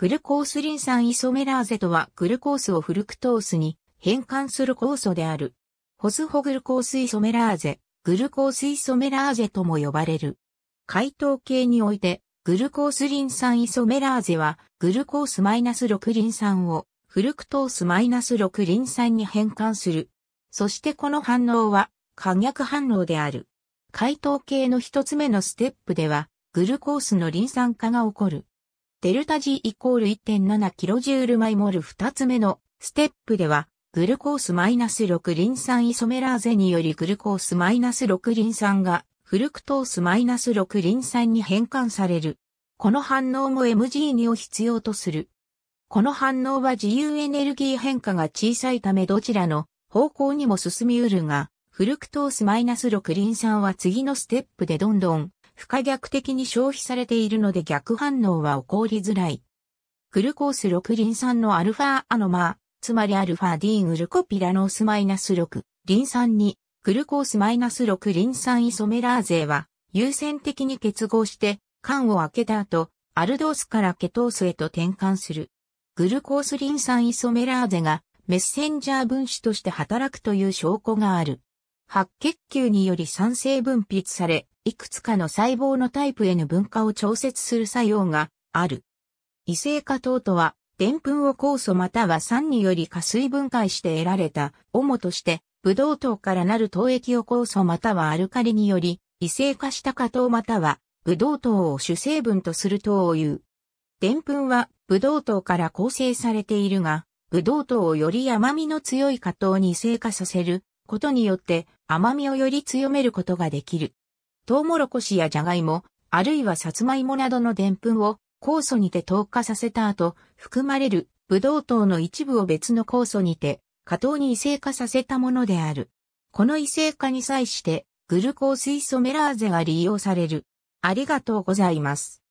グルコースリン酸イソメラーゼとはグルコースをフルクトースに変換する酵素である。ホスホグルコースイソメラーゼ、グルコースイソメラーゼとも呼ばれる。解糖系において、グルコースリン酸イソメラーゼは、グルコースマイナス -6 リン酸を、フルクトースマイナス -6 リン酸に変換する。そしてこの反応は、可逆反応である。解糖系の一つ目のステップでは、グルコースのリン酸化が起こる。デルタ G イコール 1.7kJ イモル2つ目のステップでは、グルコースマイナス -6 リン酸イソメラーゼによりグルコースマイナス -6 リン酸がフルクトースマイナス -6 リン酸に変換される。この反応も MG2 を必要とする。この反応は自由エネルギー変化が小さいためどちらの方向にも進みうるが、フルクトース -6 リン酸は次のステップでどんどん不可逆的に消費されているので逆反応は起こりづらい。グルコース6リン酸のアルファアノマー、つまりアルファ D グルコピラノースマイナス6、リン酸に、グルコースマイナス6リン酸イソメラーゼは、優先的に結合して、缶を開けた後、アルドースからケトースへと転換する。グルコースリン酸イソメラーゼが、メッセンジャー分子として働くという証拠がある。白血球により酸性分泌され、いくつかの細胞のタイプへの分化を調節する作用がある。異性化糖とは、ぷんを酵素または酸により加水分解して得られた、主として、ブドウ糖からなる糖液を酵素またはアルカリにより、異性化した加糖または、ブドウ糖を主成分とする糖を言う。プンは、ブドウ糖から構成されているが、ブドウ糖をより甘みの強い加糖に異性化させることによって甘みをより強めることができる。トウモロコシやジャガイモ、あるいはサツマイモなどのデンプンを酵素にて糖化させた後、含まれるブドウ糖の一部を別の酵素にて、加糖に異性化させたものである。この異性化に際して、グルコー水素メラーゼが利用される。ありがとうございます。